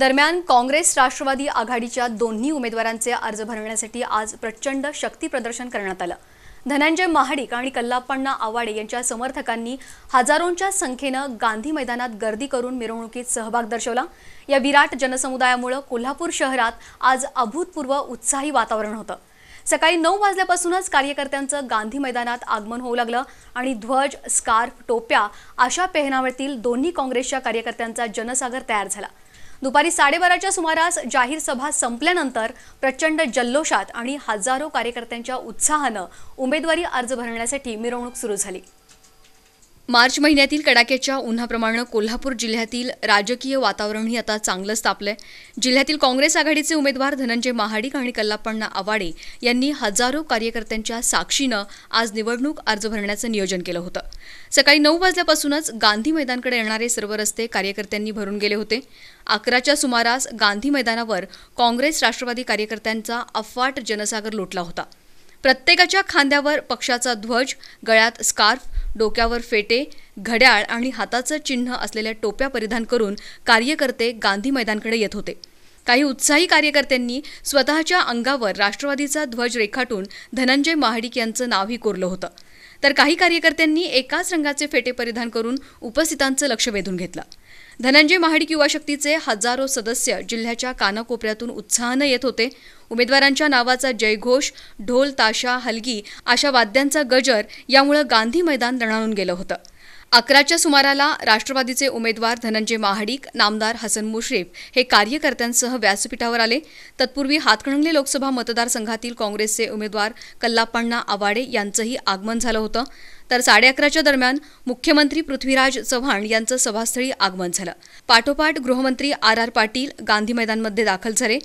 दरम्यान काँग्रेस राष्ट्रवादी आघाडीच्या दोन्ही उमेदवारांचे अर्ज भरण्यासाठी आज प्रचंड शक्ती प्रदर्शन करण्यात आलं धनंजय महाडिक आणि कल्लापण्णा आवाडे यांच्या समर्थकांनी हजारोंच्या संख्येनं गांधी मैदानात गर्दी करून मिरवणुकीत सहभाग दर्शवला या विराट जनसमुदायामुळे कोल्हापूर शहरात आज अभूतपूर्व उत्साही वातावरण होतं सकाळी नऊ वाजल्यापासूनच कार्यकर्त्यांचं गांधी मैदानात आगमन होऊ लागलं आणि ध्वज स्कार्फ टोप्या अशा पेहनावळतील दोन्ही काँग्रेसच्या कार्यकर्त्यांचा जनसागर तयार झाला दुपारी साडेबाराच्या सुमारास जाहीर सभा संपल्यानंतर प्रचंड जल्लोषात आणि हजारो कार्यकर्त्यांच्या उत्साहानं उमेदवारी अर्ज भरण्यासाठी मिरवणूक सुरू झाली मार्च महिन्यातील कडाक्याच्या उन्हाप्रमाणे कोल्हापूर जिल्ह्यातील राजकीय वातावरणही आता चांगलंच तापलंय जिल्ह्यातील काँग्रेस आघाडीचे उमेदवार धनंजय महाडिक आणि कल्लापण्णा आवाडे यांनी हजारो कार्यकर्त्यांच्या साक्षीनं आज निवडणूक अर्ज भरण्याचं नियोजन केलं होतं सकाळी नऊ वाजल्यापासूनच गांधी मैदानकडे येणारे सर्व रस्ते कार्यकर्त्यांनी भरून गेले होते अकराच्या सुमारास गांधी मैदानावर काँग्रेस राष्ट्रवादी कार्यकर्त्यांचा अफाट जनसागर लोटला होता प्रत्येकाच्या खांद्यावर पक्षाचा ध्वज गळ्यात स्कार्फ डोक्यावर फेटे घड्याळ आणि हाताचं चिन्ह असलेल्या टोप्या परिधान करून कार्यकर्ते गांधी मैदानकडे येत होते काही उत्साही कार्यकर्त्यांनी स्वतःच्या अंगावर राष्ट्रवादीचा ध्वज रेखाटून धनंजय महाडिक यांचं नावही कोरलं होतं तर काही कार्यकर्त्यांनी एकाच रंगाचे फेटे परिधान करून उपस्थितांचं लक्ष वेधून घेतलं धनंजय महाडिक युवा शक्तीचे हजारो सदस्य जिल्ह्याच्या कानाकोपऱ्यातून उत्साहानं येत होते उमेदवारांच्या नावाचा जयघोष ढोल ताशा हलगी अशा वाद्यांचा गजर यामुळं गांधी मैदान रणावून गेलं होतं अकराच्या सुमाराला राष्ट्रवादीचे उमेदवार धनंजय महाडिक नामदार हसन मुश्रीफ हे कार्यकर्त्यांसह व्यासपीठावर आले तत्पूर्वी हातकणंगले लोकसभा मतदारसंघातील काँग्रेसचे उमेदवार कल्लापण्णा आवाडे यांचंही आगमन झालं होतं तर साडेअकराच्या दरम्यान मुख्यमंत्री पृथ्वीराज चव्हाण यांचं सभास्थळी आगमन झालं पाठोपाठ गृहमंत्री आर आर पाटील गांधी मैदानमध्ये दाखल झाले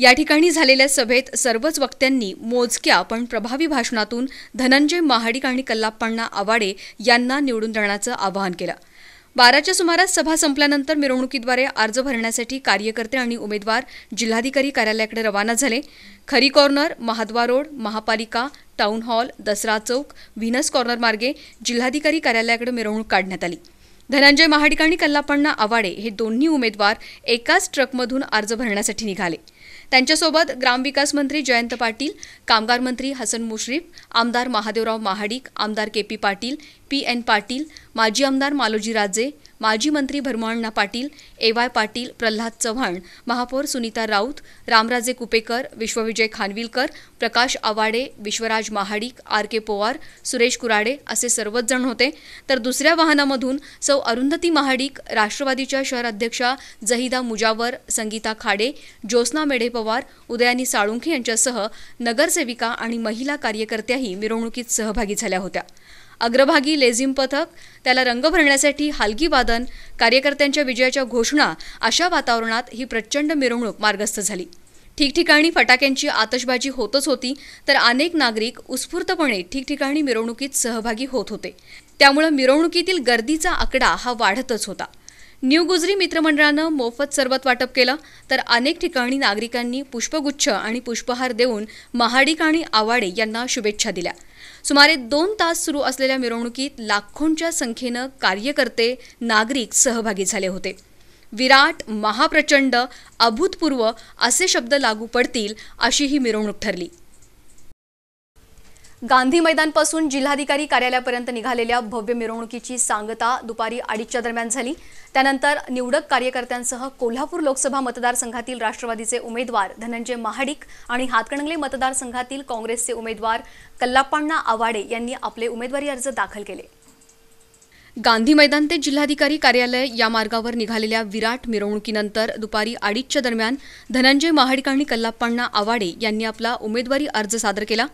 या ठिकाणी झालेल्या सभेत सर्वच वक्त्यांनी मोजक्या पण प्रभावी भाषणातून धनंजय महाडिक आणि कल्लाप्पण्णा आवाडे यांना निवडून देण्याचं आवाहन केलं बाराच्या सुमारास सभा संपल्यानंतर मिरवणुकीद्वारे अर्ज भरण्यासाठी कार्यकर्ते आणि उमेदवार जिल्हाधिकारी कार्यालयाकडे रवाना झाले खरी कॉर्नर महाद्वार रोड महापालिका town hall Dasara Chowk Venus corner मार्गे जिल्हाधिकारी कार्यालयाकडे मिरवणूक काढण्यात आली धनंजय महाडिक आणि कल्लापण्णा आवाडे हे दोन्ही उमेदवार एकाच ट्रकमधून अर्ज भरण्यासाठी निघाले त्यांच्यासोबत ग्रामविकास मंत्री जयंत पाटील कामगार मंत्री हसन मुश्रीफ आमदार महादेवराव महाडिक आमदार K P Patil P N Patil माजी आमदार मालोजी राजे माजी मंत्री भरमोहण्णा पाटील ए वाय पाटील प्रल्हाद चव्हाण महापौर सुनीता राऊत रामराजे कुपेकर विश्वविजय खानविलकर प्रकाश आवाडे विश्वराज महाडिक आर के पोवार सुरेश कुराडे असे सर्वच जण होते तर दुसऱ्या वाहनामधून सौ अरुंधती महाडिक राष्ट्रवादीच्या शहराध्यक्षा जहिदा मुजावर संगीता खाडे ज्योत्स्ना मेढे पवार उदयानी साळुंखे यांच्यासह नगरसेविका आणि महिला कार्यकर्त्याही मिरवणुकीत सहभागी झाल्या होत्या अग्रभागी लेझिम पथक त्याला रंग भरण्यासाठी हालगी वादन कार्यकर्त्यांच्या विजयाच्या घोषणा अशा वातावरणात ही प्रचंड मिरवणूक मार्गस्थ झाली ठिकठिकाणी फटाक्यांची आतषबाजी होतच होती तर अनेक नागरिक उत्स्फूर्तपणे ठिकठिकाणी मिरवणुकीत सहभागी होत होते त्यामुळे मिरवणुकीतील गर्दीचा आकडा हा वाढतच होता न्यू गुजरी मित्रमंडळानं मोफत सरबत वाटप केलं तर अनेक ठिकाणी नागरिकांनी पुष्पगुच्छ आणि पुष्पहार देऊन महाडिक आणि आवाडे यांना शुभेच्छा दिल्या सुमारे दोन तास सुरू असलेल्या मिरवणुकीत लाखोंच्या संख्येनं कार्यकर्ते नागरिक सहभागी झाले होते विराट महाप्रचंड अभूतपूर्व असे शब्द लागू पडतील अशी ही मिरवणूक ठरली गांधी मैदानपासून जिल्हाधिकारी कार्यालयापर्यंत निघालेल्या भव्य मिरवणुकीची सांगता दुपारी अडीचच्या दरम्यान झाली त्यानंतर निवडक कार्यकर्त्यांसह कोल्हापूर लोकसभा मतदारसंघातील राष्ट्रवादीचे उमेदवार धनंजय महाडिक आणि हातकणंगले मतदारसंघातील काँग्रेसचे उमेदवार कल्लाप्पाण्णा आवाडे यांनी आपले उमेदवारी अर्ज दाखल केले गांधी मैदान ते जिल्हाधिकारी कार्यालय या मार्गावर निघालेल्या विराट मिरवणुकीनंतर दुपारी अडीचच्या दरम्यान धनंजय महाडिक आणि कल्लाप्पाण्णा आवाडे यांनी आपला उमेदवारी अर्ज सादर केला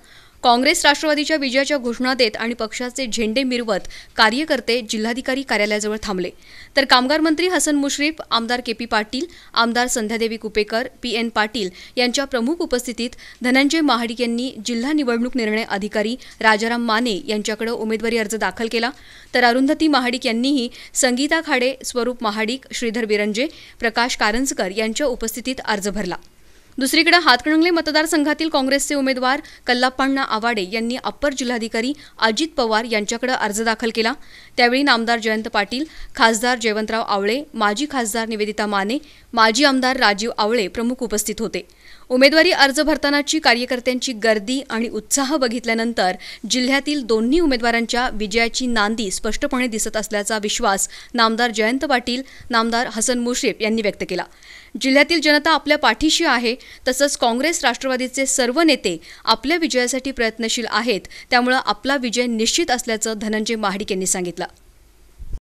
काँग्रेस राष्ट्रवादीच्या विजयाच्या घोषणा देत आणि पक्षाचे झेंडे मिरवत कार्यकर्ते जिल्हाधिकारी कार्यालयाजवळ थांबले तर कामगार मंत्री हसन मुश्रीफ आमदार के पी पाटील आमदार संध्यादेवी कुपेकर पी एन पाटील यांच्या प्रमुख उपस्थितीत धनंजय महाडिक यांनी जिल्हा निवडणूक निर्णय अधिकारी राजाराम माने यांच्याकडे उमेदवारी अर्ज दाखल केला तर अरुंधती महाडिक यांनीही संगीता खाडे स्वरूप महाडिक श्रीधर बिरंजे प्रकाश कारंजकर यांच्या उपस्थितीत अर्ज भरला दुसरीकडे हातकणंगले मतदारसंघातील काँग्रेसचे उमेदवार कल्लाप्पाण्णा आवाडे यांनी अप्पर जिल्हाधिकारी अजित पवार यांच्याकडे अर्ज दाखल केला त्यावेळी नामदार जयंत पाटील खासदार जयवंतराव आवळे माजी खासदार निवेदिता माने माजी आमदार राजीव आवळे प्रमुख उपस्थित होते उमेदवारी अर्ज भरतानाची कार्यकर्त्यांची गर्दी आणि उत्साह बघितल्यानंतर जिल्ह्यातील दोन्ही उमेदवारांच्या विजयाची नांदी स्पष्टपणे दिसत असल्याचा विश्वास नामदार जयंत पाटील नामदार हसन मुश्रीफ यांनी व्यक्त केला जिल्ह्यातील जनता आपल्या पाठीशी आहे तसंच काँग्रेस राष्ट्रवादीचे सर्व नेते आपल्या विजयासाठी प्रयत्नशील आहेत त्यामुळं आपला विजय निश्चित असल्याचं धनंजय महाडिक यांनी सांगितलं